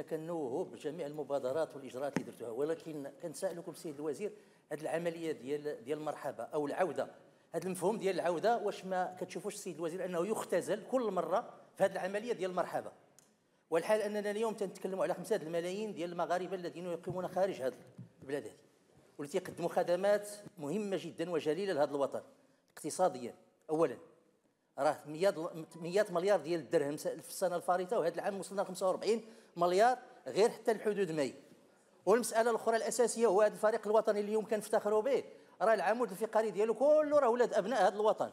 احنا كنوهوا بجميع المبادرات والاجراءات اللي درتوها ولكن كنسالكم السيد الوزير هذه العمليه ديال ديال مرحبا او العوده هذا المفهوم ديال العوده واش ما كتشوفوش السيد الوزير انه يختزل كل مره في هذه العمليه ديال مرحبا والحال اننا اليوم تنتكلموا على خمسه الملايين ديال المغاربه الذين يقيمون خارج هذه البلاد هذه والتي يقدموا خدمات مهمه جدا وجليله لهذا الوطن اقتصاديا اولا راه 100 مليار ديال الدرهم في السنه الفارطه وهذا العام وصلنا 45 مليار غير حتى لحدود ماي والمساله الاخرى الاساسيه هو هذا الفريق الوطني اللي يمكن نفتخروا به راه العمود الفقري ديالو كله راه ولاد ابناء هذا الوطن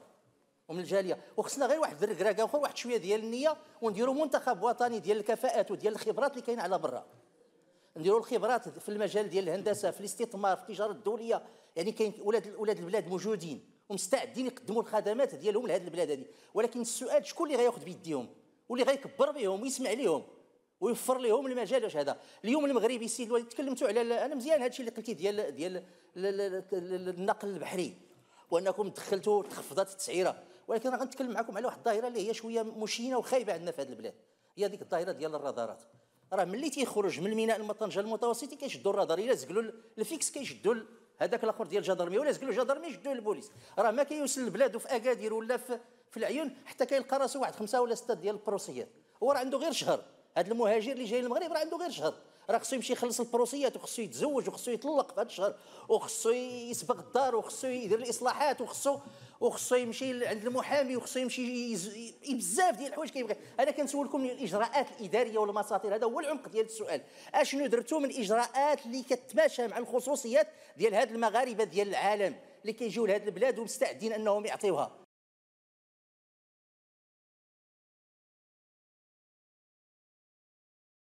ومن الجاليه وخصنا غير واحد الركراكه اخر واحد شويه ديال النيه ونديروا منتخب وطني ديال الكفاءات وديال الخبرات اللي كاينه على برا نديروا الخبرات في المجال ديال الهندسه في الاستثمار في التجاره الدوليه يعني كاين ولاد ولاد البلاد موجودين ومستعدين يقدموا الخدمات ديالهم لهذه البلاد هذه ولكن السؤال شكون اللي غياخذ بيديهم واللي غيكبر بهم ويسمع لهم ويوفر لهم المجال واش هذا اليوم المغربي سيد الوالد تكلمتوا على انا مزيان هذا الشيء اللي قلتي ديال ديال النقل البحري وانكم دخلتوا تخفضات التسعيره ولكن انا غنتكلم معكم على واحد الظاهره اللي هي شويه مشينه وخايبه عندنا في هذه البلاد هي هذيك الظاهره ديال الرادارات راه ملي تيخرج من الميناء المطنجه المتوسطي كيشدوا الرادار الا زقلوا الفيكس كيشدوا هذاك الاخر ديال الجدرمي ولا قال له جدرمي البوليس راه ما كيوصل البلاد في اكادير ولا في, في العيون حتى كيلقى راسو واحد خمسه ولا سته ديال البروسيات هو راه عنده غير شهر هذا المهاجر اللي جاي للمغرب راه عنده غير شهر راه خصو يمشي يخلص البروسيات وخصو يتزوج وخصو يطلق في هذا الشهر وخصو يسبق الدار وخصو يدير الاصلاحات وخصو وخصو يمشي عند المحامي وخصو يمشي بزاف ديال الحوايج كيبغي انا كنسولكم الاجراءات الاداريه والمساطير هذا هو العمق ديال السؤال اشنو درتو من الاجراءات اللي كتماشى مع الخصوصيات ديال هاد المغاربه ديال العالم اللي كيجيو لهاد البلاد ومستعدين انهم يعطيوها